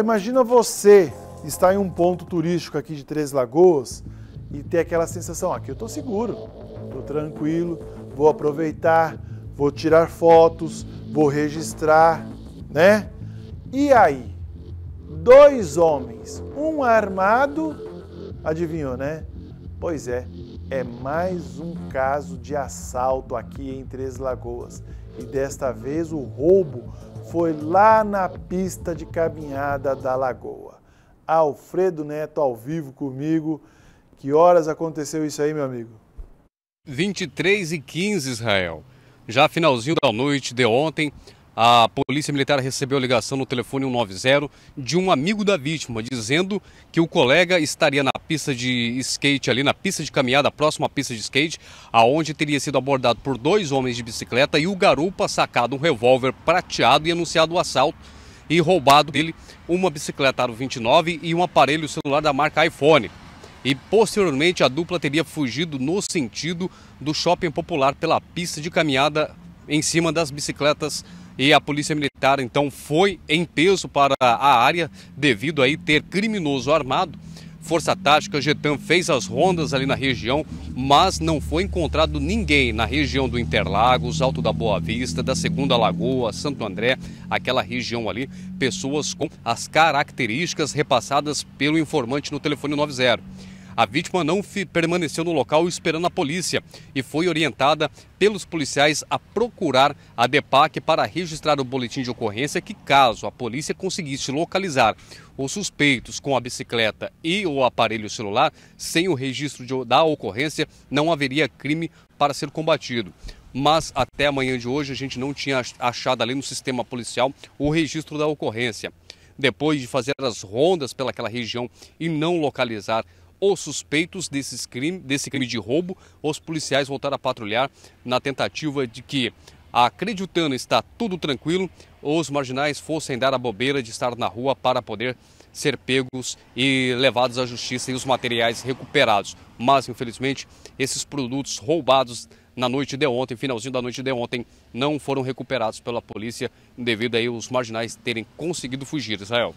Imagina você estar em um ponto turístico aqui de Três Lagoas e ter aquela sensação, aqui eu estou seguro, estou tranquilo, vou aproveitar, vou tirar fotos, vou registrar, né? E aí, dois homens, um armado, adivinhou, né? Pois é, é mais um caso de assalto aqui em Três Lagoas. E desta vez o roubo foi lá na pista de caminhada da Lagoa. Alfredo Neto ao vivo comigo. Que horas aconteceu isso aí, meu amigo? 23 e 15, Israel. Já finalzinho da noite de ontem, a Polícia Militar recebeu a ligação no telefone 190 de um amigo da vítima, dizendo que o colega estaria na pista de skate ali, na pista de caminhada, próxima à pista de skate, aonde teria sido abordado por dois homens de bicicleta e o garupa sacado um revólver prateado e anunciado o assalto e roubado dele uma bicicleta Aro 29 e um aparelho celular da marca iPhone. E posteriormente a dupla teria fugido no sentido do shopping popular pela pista de caminhada em cima das bicicletas e a polícia militar então foi em peso para a área devido aí ter criminoso armado Força Tática, Getam fez as rondas ali na região, mas não foi encontrado ninguém na região do Interlagos, Alto da Boa Vista, da Segunda Lagoa, Santo André, aquela região ali, pessoas com as características repassadas pelo informante no telefone 90. A vítima não permaneceu no local esperando a polícia e foi orientada pelos policiais a procurar a DEPAC para registrar o boletim de ocorrência que, caso a polícia conseguisse localizar os suspeitos com a bicicleta e o aparelho celular, sem o registro de, da ocorrência, não haveria crime para ser combatido mas até amanhã de hoje a gente não tinha achado ali no sistema policial o registro da ocorrência. Depois de fazer as rondas pelaquela região e não localizar os suspeitos desses crime, desse crime de roubo, os policiais voltaram a patrulhar na tentativa de que, acreditando estar tudo tranquilo, os marginais fossem dar a bobeira de estar na rua para poder ser pegos e levados à justiça e os materiais recuperados. Mas, infelizmente, esses produtos roubados na noite de ontem, finalzinho da noite de ontem, não foram recuperados pela polícia devido aí os marginais terem conseguido fugir, Israel.